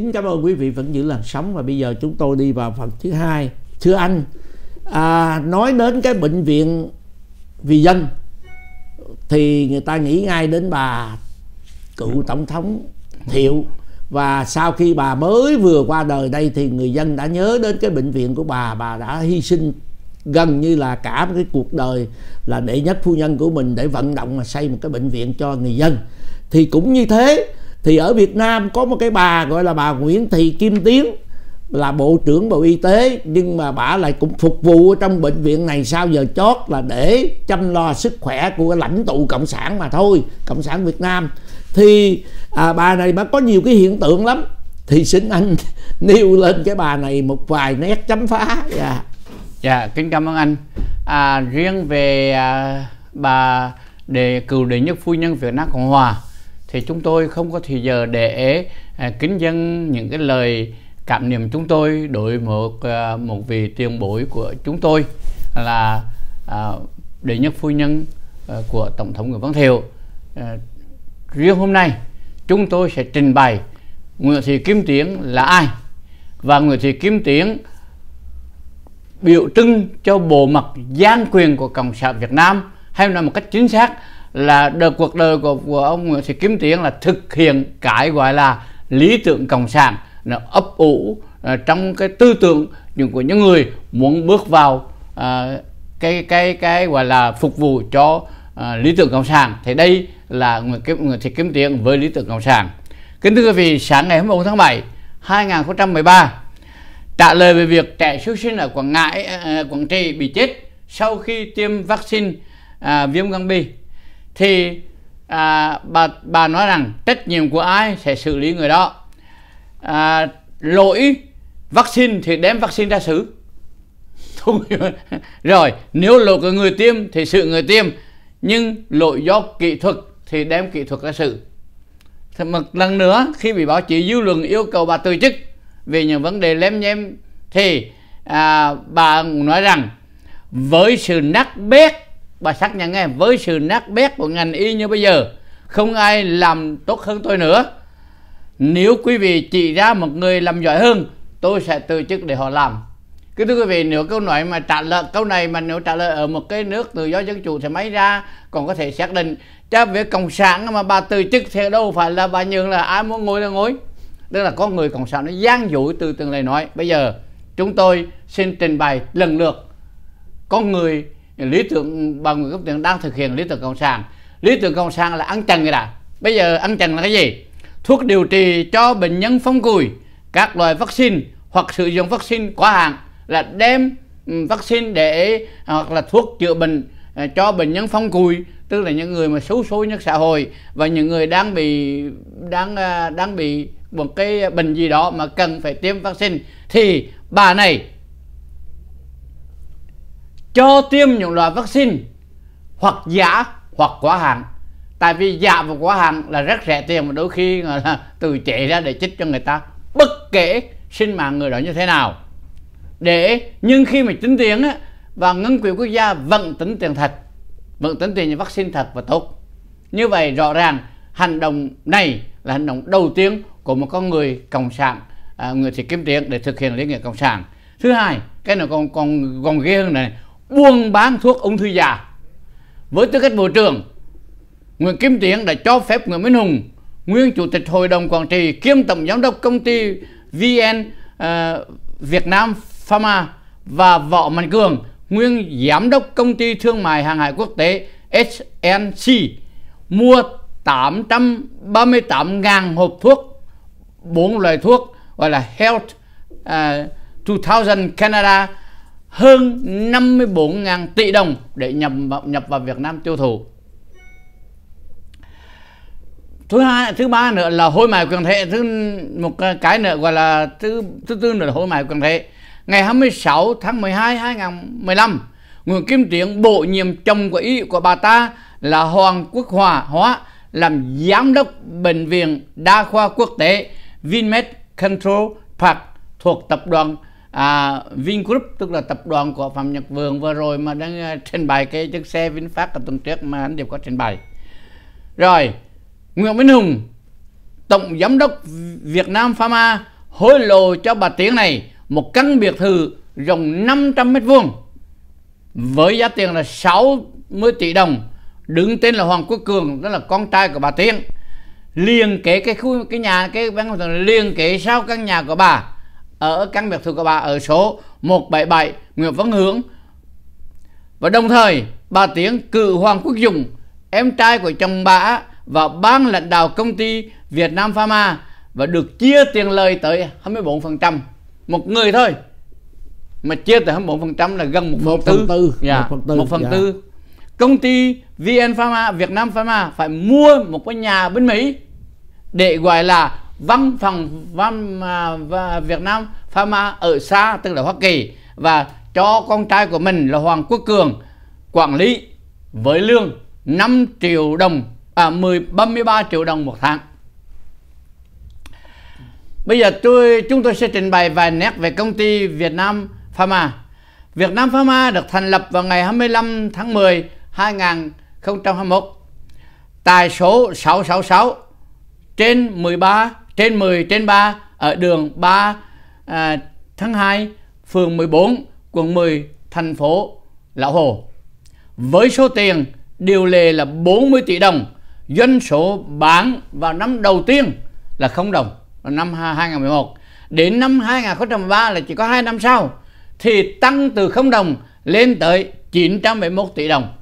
kính cảm ơn quý vị vẫn giữ làn sóng và bây giờ chúng tôi đi vào phần thứ hai thưa anh à, nói đến cái bệnh viện vì dân thì người ta nghĩ ngay đến bà cựu tổng thống thiệu và sau khi bà mới vừa qua đời đây thì người dân đã nhớ đến cái bệnh viện của bà bà đã hy sinh gần như là cả một cái cuộc đời là đệ nhất phu nhân của mình để vận động mà xây một cái bệnh viện cho người dân thì cũng như thế thì ở Việt Nam có một cái bà gọi là bà Nguyễn Thị Kim Tiến là bộ trưởng bộ y tế nhưng mà bà lại cũng phục vụ trong bệnh viện này sau giờ chót là để chăm lo sức khỏe của lãnh tụ cộng sản mà thôi cộng sản việt nam thì à, bà này bà có nhiều cái hiện tượng lắm thì xin anh nêu lên cái bà này một vài nét chấm phá dạ yeah. dạ yeah, kính cảm ơn anh à, riêng về à, bà đề cựu đệ nhất phu nhân việt nam cộng hòa thì chúng tôi không có thời giờ để à, kính dân những cái lời cảm niệm chúng tôi đối một à, một vị tiền bối của chúng tôi là à, đệ nhất phu nhân à, của tổng thống Nguyễn Văn Thiệu à, riêng hôm nay chúng tôi sẽ trình bày Nguyễn Thị Kim Tiến là ai và Nguyễn Thị Kim Tiến biểu trưng cho bộ mặt gian quyền của Cộng sản Việt Nam hay nói một cách chính xác là đời cuộc đời của, của ông Nguyễn Thị Kim Tiến là thực hiện cái gọi là lý tưởng cộng sản nó ấp ủ à, trong cái tư tưởng những của những người muốn bước vào à, cái cái cái gọi là phục vụ cho à, lý tưởng cộng sản thì đây là người kiếm người thì kiếm tiền với lý tưởng cộng sản kính thưa quý vị sáng ngày 24 tháng 7 2013 trả lời về việc trẻ sơ sinh ở Quảng Ngãi à, Quảng Trị bị chết sau khi tiêm vaccine à, viêm gan B thì à, bà bà nói rằng trách nhiệm của ai sẽ xử lý người đó à, lỗi vaccine thì đem vaccine ra xử rồi nếu lỗi của người tiêm thì xử người tiêm nhưng lỗi do kỹ thuật thì đem kỹ thuật ra xử thì một lần nữa khi bị báo chí dư luận yêu cầu bà từ chức vì những vấn đề lém nhem thì à, bà nói rằng với sự nắc bét bà xác nhận nghe với sự nát bét của ngành y như bây giờ không ai làm tốt hơn tôi nữa nếu quý vị chỉ ra một người làm giỏi hơn tôi sẽ từ chức để họ làm cứ thưa quý vị nếu câu nói mà trả lời câu này mà nếu trả lời ở một cái nước tự do dân chủ thì máy ra còn có thể xác định cho việc cộng sản mà bà từ chức thì đâu phải là bà nhường là ai muốn ngồi là ngồi tức là có người cộng sản nó gian dối từ từng lời nói bây giờ chúng tôi xin trình bày lần lượt con người lý tưởng bằng người cấp tiền đang thực hiện lý tưởng cộng sản lý tưởng cộng sản là ăn trần người đã bây giờ ăn trần là cái gì thuốc điều trị cho bệnh nhân phong cùi các loại vaccine hoặc sử dụng vaccine quá hạn là đem vaccine để à, hoặc là thuốc chữa bệnh à, cho bệnh nhân phong cùi tức là những người mà xấu số nhất xã hội và những người đang bị đang à, đang bị một cái bệnh gì đó mà cần phải tiêm vaccine thì bà này cho tiêm những loại vaccine hoặc giả hoặc quá hạn tại vì giả và quá hạn là rất rẻ tiền mà đôi khi là từ chế ra để chích cho người ta bất kể sinh mạng người đó như thế nào để nhưng khi mà tính tiền á và ngân quỹ quốc gia vẫn tính tiền thật vẫn tính tiền như vaccine thật và tốt như vậy rõ ràng hành động này là hành động đầu tiên của một con người cộng sản à, người thì kiếm tiền để thực hiện lý nghĩa cộng sản thứ hai cái này còn còn còn ghê hơn này buôn bán thuốc ung thư già với tư cách bộ trưởng Nguyễn Kim Tiến đã cho phép Nguyễn Minh Hùng nguyên chủ tịch hội đồng quản trị kiêm tổng giám đốc công ty VN uh, ờ, Việt Nam Pharma và Võ Mạnh Cường nguyên giám đốc công ty thương mại hàng hải quốc tế SNC mua 838.000 hộp thuốc bốn loại thuốc gọi là Health uh, ờ, 2000 Canada hơn 54.000 tỷ đồng để nhập nhập vào Việt Nam tiêu thụ. Thứ hai, thứ ba nữa là hối mại quyền thế, thứ một cái nữa gọi là thứ thứ tư nữa là hối mại quyền thế. Ngày 26 tháng 12 2015, Nguyễn Kim Tiến bổ nhiệm chồng của ý của bà ta là Hoàng Quốc Hòa Hóa làm giám đốc bệnh viện đa khoa quốc tế Vinmed Control Park thuộc tập đoàn à, Vingroup tức là tập đoàn của Phạm Nhật Vượng vừa rồi mà đang à, trình bày cái chiếc xe VinFast ở tuần trước mà anh đều có trình bày rồi Nguyễn Minh Hùng tổng giám đốc Việt Nam Pharma hối lộ cho bà Tiến này một căn biệt thự rộng 500 mét vuông với giá tiền là 60 tỷ đồng đứng tên là Hoàng Quốc Cường đó là con trai của bà Tiến liền kể cái khu cái nhà cái bán liền kể sau căn nhà của bà ở căn biệt thự của bà ở số 177 Nguyễn Văn Hướng và đồng thời bà Tiến cử Hoàng Quốc Dũng em trai của chồng bà và ban lãnh đạo công ty Việt Nam Pharma và được chia tiền lời tới 24% một người thôi mà chia tới 24% là gần 1 phần 4 1 yeah. phần 4, 1 dạ, phần 4. Dạ. công ty VN Pharma Việt Nam Pharma phải mua một cái nhà bên Mỹ để gọi là văn phòng văn à, và Việt Nam Pharma ở xa tức là Hoa Kỳ và cho con trai của mình là Hoàng Quốc Cường quản lý với lương 5 triệu đồng à 10 33 triệu đồng một tháng. Bây giờ tôi chúng tôi sẽ trình bày vài nét về công ty Việt Nam Pharma. Việt Nam Pharma được thành lập vào ngày 25 tháng 10 2021 tài số 666 trên 13 trên 10 trên 3 ở đường 3 à, tháng 2, phường 14, quận 10, thành phố Lão Hồ. Với số tiền điều lệ là 40 tỷ đồng, doanh số bán vào năm đầu tiên là không đồng, vào năm 2011. Đến năm 2013 là chỉ có 2 năm sau thì tăng từ không đồng lên tới 971 tỷ đồng.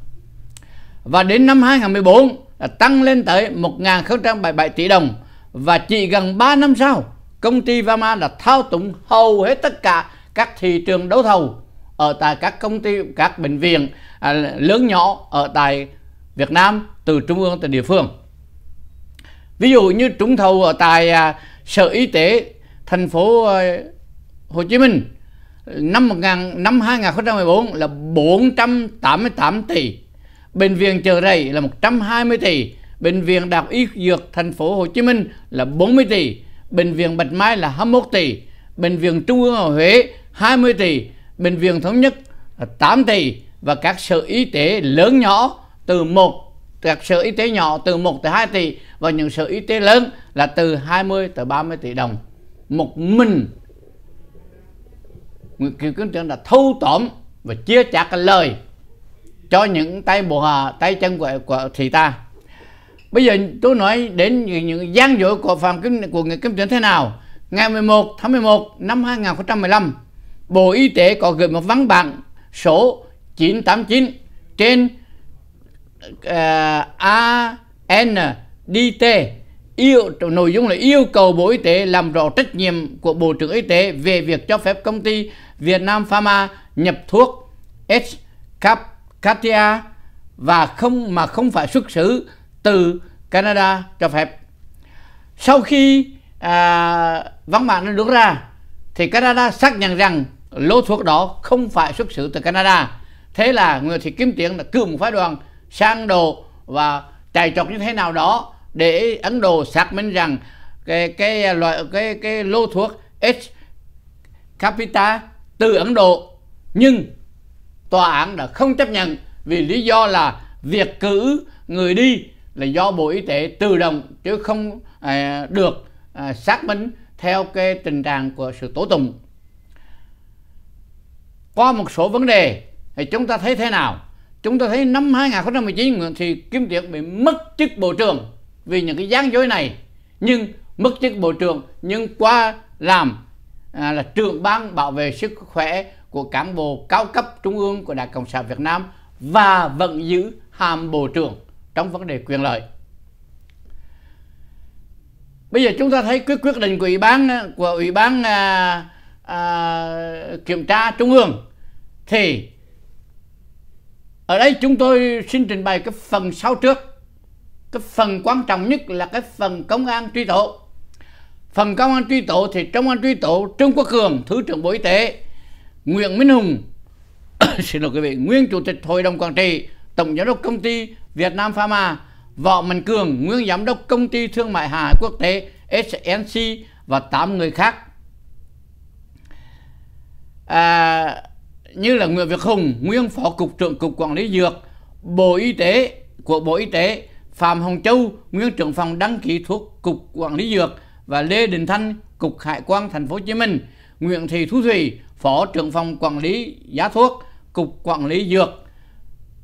Và đến năm 2014 là tăng lên tới 1.077 tỷ đồng và chỉ gần 3 năm sau công ty Vama đã thao túng hầu hết tất cả các thị trường đấu thầu ở tại các công ty các bệnh viện à, lớn nhỏ ở tại Việt Nam từ trung ương tới địa phương ví dụ như trúng thầu ở tại à, sở y tế thành phố à, Hồ Chí Minh năm 1000, năm 2014 là 488 tỷ bệnh viện chợ rẫy là 120 tỷ Bệnh viện Đại học Y Dược Thành phố Hồ Chí Minh là 40 tỷ, Bệnh viện Bạch Mai là 21 tỷ, Bệnh viện Trung ương ở Huế 20 tỷ, Bệnh viện Thống nhất 8 tỷ và các sở y tế lớn nhỏ từ 1 các sở y tế nhỏ từ 1 tới 2 tỷ và những sở y tế lớn là từ 20 tới 30 tỷ đồng. Một mình Nguyễn Kiều Kiến Trưởng đã thâu tóm và chia chặt lời cho những tay bộ hà tay chân của, của thị ta Bây giờ tôi nói đến những, những gian dội của phạm của người kiểm tuyến thế nào. Ngày 11 tháng 11 năm 2015, Bộ Y tế có gửi một văn bản số 989 trên uh, ờ, ANDT yêu nội dung là yêu cầu Bộ Y tế làm rõ trách nhiệm của Bộ trưởng Y tế về việc cho phép công ty Việt Nam Pharma nhập thuốc s cap Escapcatia và không mà không phải xuất xứ từ Canada cho phép. Sau khi à, văn bản được ra thì Canada xác nhận rằng lô thuốc đó không phải xuất xứ từ Canada. Thế là người thì kiếm tiền là cử một phái đoàn sang đồ và chạy trọt như thế nào đó để Ấn Độ xác minh rằng cái cái loại cái cái lô thuốc H Capita từ Ấn Độ nhưng tòa án đã không chấp nhận vì lý do là việc cử người đi là do Bộ Y tế tự động chứ không à, được à, xác minh theo cái tình trạng của sự tố tụng. Qua một số vấn đề thì chúng ta thấy thế nào? Chúng ta thấy năm 2019 thì Kim Tiệp bị mất chức Bộ trưởng vì những cái gian dối này nhưng mất chức Bộ trưởng nhưng qua làm à, là trưởng ban bảo vệ sức khỏe của cán bộ cao cấp trung ương của Đảng Cộng sản Việt Nam và vẫn giữ hàm Bộ trưởng trong vấn đề quyền lợi bây giờ chúng ta thấy quyết quyết định của ủy ban của ủy ban à, à, kiểm tra trung ương thì ở đây chúng tôi xin trình bày cái phần sau trước cái phần quan trọng nhất là cái phần công an truy tố phần công an truy tố thì trong an truy tố trương quốc cường thứ trưởng bộ y tế nguyễn minh hùng xin lỗi quý vị nguyên chủ tịch hội đồng quản trị tổng giám đốc công ty Việt Nam Pharma, Võ Mạnh Cường, nguyên giám đốc công ty thương mại hàng hải quốc tế SNC và 8 người khác. À, như là Nguyễn Việt Hùng, nguyên phó cục trưởng cục quản lý dược, Bộ Y tế của Bộ Y tế, Phạm Hồng Châu, nguyên trưởng phòng đăng ký thuốc cục quản lý dược và Lê Đình Thanh, cục hải quan thành phố Hồ Chí Minh, Nguyễn Thị Thu Thủy, phó trưởng phòng quản lý giá thuốc, cục quản lý dược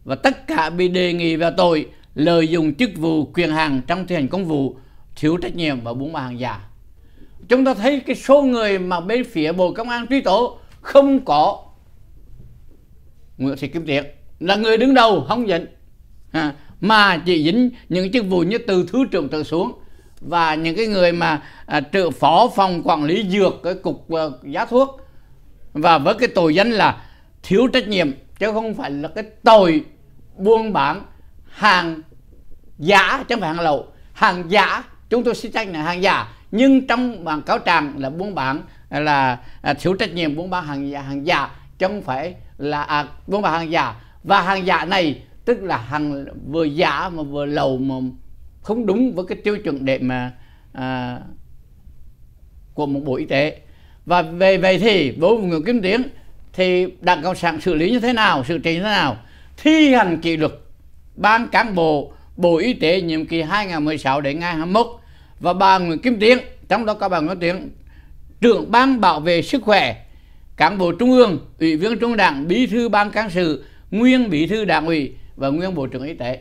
và tất cả bị đề nghị về tội lợi dụng chức vụ quyền hạn trong thi hành công vụ thiếu trách nhiệm và buôn bán hàng giả chúng ta thấy cái số người mà bên phía bộ công an truy tố không có nguyễn thị kim tiệp là người đứng đầu không dính à, mà chỉ dính những chức vụ như từ thứ trưởng trở xuống và những cái người mà à, trợ phó phòng quản lý dược cái cục à, giá thuốc và với cái tội danh là thiếu trách nhiệm chứ không phải là cái tội buôn bán hàng giả chứ không phải hàng lậu hàng giả chúng tôi xin tranh là hàng giả nhưng trong bản cáo trạng là buôn bán là à, thiếu trách nhiệm buôn bán hàng giả hàng giả chứ không phải là à, buôn bán hàng giả và hàng giả này tức là hàng vừa giả mà vừa lậu mà không đúng với cái tiêu chuẩn để mà à, của một bộ y tế và về vậy thì với người kinh tiếng thì đảng cộng sản xử lý như thế nào xử trí như thế nào thi hành kỷ luật ban cán bộ bộ y tế nhiệm kỳ 2016 đến ngày 21 và bà Nguyễn Kim Tiến trong đó có bà Nguyễn Tiến trưởng ban bảo vệ sức khỏe cán bộ trung ương ủy viên trung đảng bí thư ban cán sự nguyên bí thư đảng ủy và nguyên bộ trưởng y tế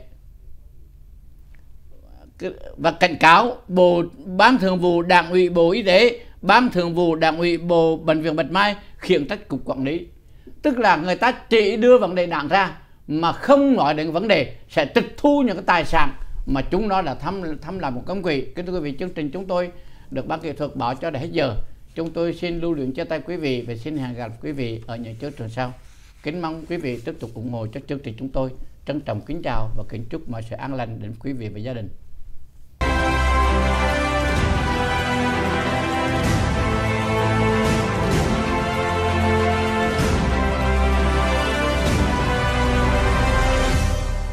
và cảnh cáo bộ ban thường vụ đảng ủy bộ y tế ban thường vụ đảng ủy bộ bệnh viện bạch mai khiển trách cục quản lý tức là người ta chỉ đưa vấn đề đảng ra mà không nói đến vấn đề sẽ tịch thu những cái tài sản mà chúng nó đã thăm thăm làm một cấm quỷ kính thưa quý vị chương trình chúng tôi được ban kỹ thuật báo cho đến hết giờ chúng tôi xin lưu luyện cho tay quý vị và xin hẹn gặp quý vị ở những chương trình sau kính mong quý vị tiếp tục ủng hộ cho chương trình chúng tôi trân trọng kính chào và kính chúc mọi sự an lành đến quý vị và gia đình